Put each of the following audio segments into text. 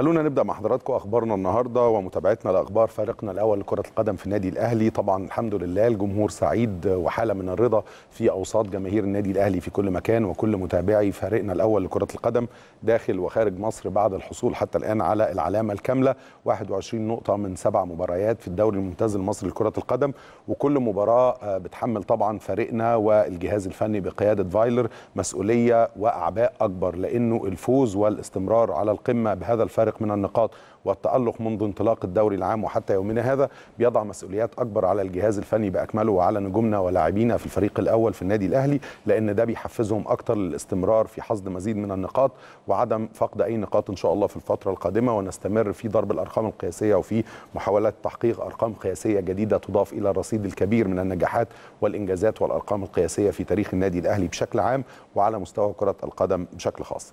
خلونا نبدا مع حضراتكم اخبارنا النهارده ومتابعتنا لاخبار فريقنا الاول لكره القدم في النادي الاهلي طبعا الحمد لله الجمهور سعيد وحاله من الرضا في اوساط جماهير النادي الاهلي في كل مكان وكل متابعي فريقنا الاول لكره القدم داخل وخارج مصر بعد الحصول حتى الان على العلامه الكامله 21 نقطه من سبع مباريات في الدوري الممتاز المصري لكره القدم وكل مباراه آه، بتحمل طبعا فريقنا والجهاز الفني بقياده فايلر مسؤوليه واعباء اكبر لانه الفوز والاستمرار على القمه بهذا الفريق فارق من النقاط والتألق منذ انطلاق الدوري العام وحتى يومنا هذا بيضع مسؤوليات أكبر على الجهاز الفني بأكمله وعلى نجومنا ولاعبينا في الفريق الأول في النادي الأهلي لأن ده بيحفزهم أكتر للاستمرار في حصد مزيد من النقاط وعدم فقد أي نقاط إن شاء الله في الفترة القادمة ونستمر في ضرب الأرقام القياسية وفي محاولات تحقيق أرقام قياسية جديدة تضاف إلى الرصيد الكبير من النجاحات والإنجازات والأرقام القياسية في تاريخ النادي الأهلي بشكل عام وعلى مستوى كرة القدم بشكل خاص.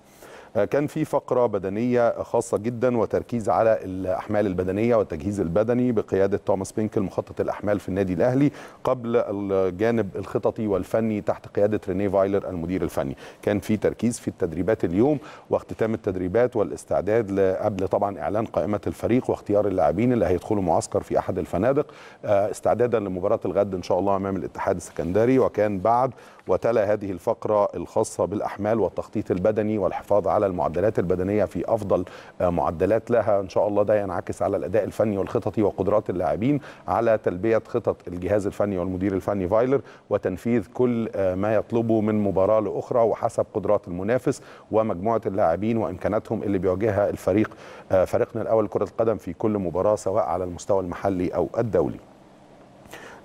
كان في فقرة بدنية خاصة جدا وتركيز على الأحمال البدنية والتجهيز البدني بقيادة توماس بينك المخطط الأحمال في النادي الأهلي قبل الجانب الخططي والفني تحت قيادة رينيه فايلر المدير الفني كان في تركيز في التدريبات اليوم واختتام التدريبات والاستعداد قبل طبعا إعلان قائمة الفريق واختيار اللاعبين اللي هيدخلوا معسكر في أحد الفنادق آه، استعدادا لمباراة الغد إن شاء الله أمام الاتحاد السكندري وكان بعد وتلا هذه الفقرة الخاصة بالأحمال والتخطيط البدني والحفاظ على المعدلات البدنيه في افضل آه، معدلات لها ان شاء الله ده ينعكس على الاداء الفني والخططي وقدرات اللاعبين على تلبيه خطط الجهاز الفني والمدير الفني فايلر وتنفيذ كل آه، ما يطلبه من مباراه لاخرى وحسب قدرات المنافس ومجموعه اللاعبين وامكاناتهم اللي بيواجهها الفريق آه، فريقنا الاول كره القدم في كل مباراه سواء على المستوى المحلي او الدولي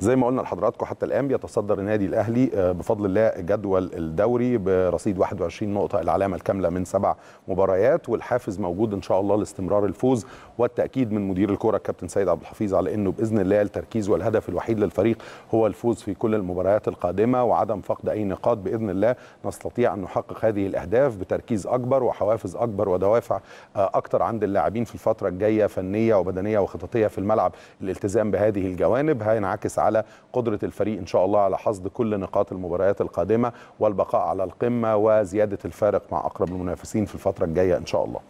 زي ما قلنا لحضراتكم حتى الان بيتصدر النادي الاهلي آه، بفضل الله جدول الدوري برصيد 21 نقطه العلامه الكامله من سبع مباريات والحافز موجود ان شاء الله لاستمرار الفوز والتاكيد من مدير الكوره الكابتن سيد عبد الحفيظ على انه باذن الله التركيز والهدف الوحيد للفريق هو الفوز في كل المباريات القادمه وعدم فقد اي نقاط باذن الله نستطيع ان نحقق هذه الاهداف بتركيز اكبر وحوافز اكبر ودوافع آه، اكثر عند اللاعبين في الفتره الجايه فنيه وبدنيه وخططيه في الملعب الالتزام بهذه الجوانب هينعكس على على قدرة الفريق إن شاء الله على حصد كل نقاط المباريات القادمة والبقاء على القمة وزيادة الفارق مع أقرب المنافسين في الفترة الجاية إن شاء الله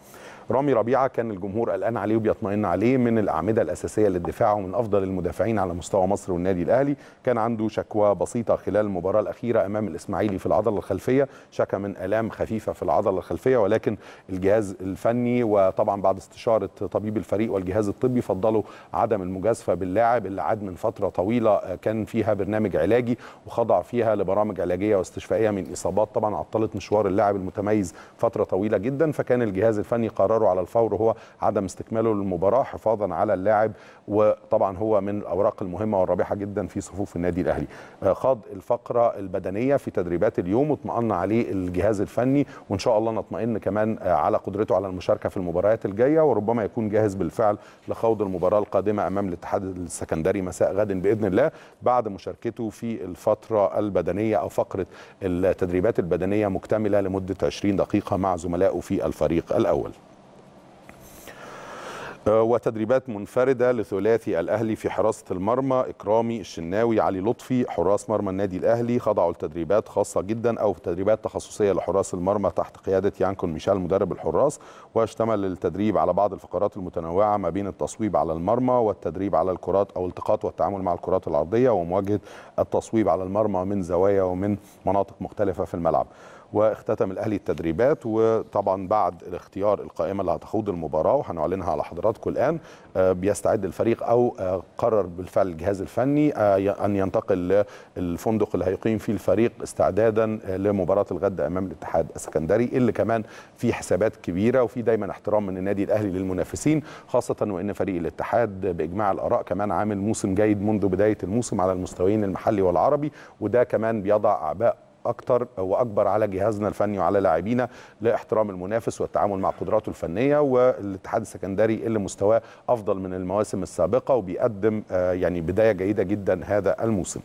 رامي ربيعه كان الجمهور قلقان عليه وبيطمئن عليه من الاعمده الاساسيه للدفاع ومن افضل المدافعين على مستوى مصر والنادي الاهلي كان عنده شكوى بسيطه خلال المباراه الاخيره امام الاسماعيلي في العضله الخلفيه شكى من الام خفيفه في العضله الخلفيه ولكن الجهاز الفني وطبعا بعد استشاره طبيب الفريق والجهاز الطبي فضلوا عدم المجازفه باللاعب اللي عاد من فتره طويله آه، كان فيها برنامج علاجي وخضع فيها لبرامج علاجيه واستشفائيه من اصابات طبعا عطلت مشوار اللاعب المتميز فتره طويله جدا فكان الجهاز الفني قرر قراره على الفور هو عدم استكماله للمباراه حفاظا على اللاعب وطبعا هو من الاوراق المهمه والرابحه جدا في صفوف النادي الاهلي آه، خاض الفقره البدنيه في تدريبات اليوم واطمأن عليه الجهاز الفني وان شاء الله نطمئن كمان آه، على قدرته على المشاركه في المباريات الجايه وربما يكون جاهز بالفعل لخوض المباراه القادمه امام الاتحاد السكندري مساء غد باذن الله بعد مشاركته في الفتره البدنيه او فقره التدريبات البدنيه مكتمله لمده 20 دقيقه مع زملائه في الفريق الاول آه، وتدريبات منفردة لثلاثي الأهلي في حراسة المرمى إكرامي الشناوي علي لطفي حراس مرمى النادي الأهلي خضعوا لتدريبات خاصة جدا أو تدريبات تخصصية لحراس المرمى تحت قيادة يانكون ميشيل مدرب الحراس واشتمل التدريب على بعض الفقرات المتنوعة ما بين التصويب على المرمى والتدريب على الكرات أو التقاط والتعامل مع الكرات العرضية ومواجهة التصويب على المرمى من زوايا ومن مناطق مختلفة في الملعب واختتم الأهلي التدريبات وطبعا بعد الاختيار القائمة اللي هتخوض المباراة وهنعلنها على حضراتكم حضراتكم الآن آه، بيستعد الفريق أو آه، قرر بالفعل الجهاز الفني آه، أن ينتقل للفندق اللي هيقيم فيه الفريق استعدادا لمباراة الغد أمام الاتحاد السكندري اللي كمان في حسابات كبيرة وفي دايما احترام من النادي الأهلي للمنافسين خاصة وأن فريق الاتحاد بإجماع الآراء كمان عامل موسم جيد منذ بداية الموسم على المستويين المحلي والعربي وده كمان بيضع أعباء اكتر واكبر على جهازنا الفني وعلى لاعبينا لاحترام المنافس والتعامل مع قدراته الفنيه والاتحاد السكندري اللي مستواه افضل من المواسم السابقه وبيقدم آه، يعني بدايه جيده جدا هذا الموسم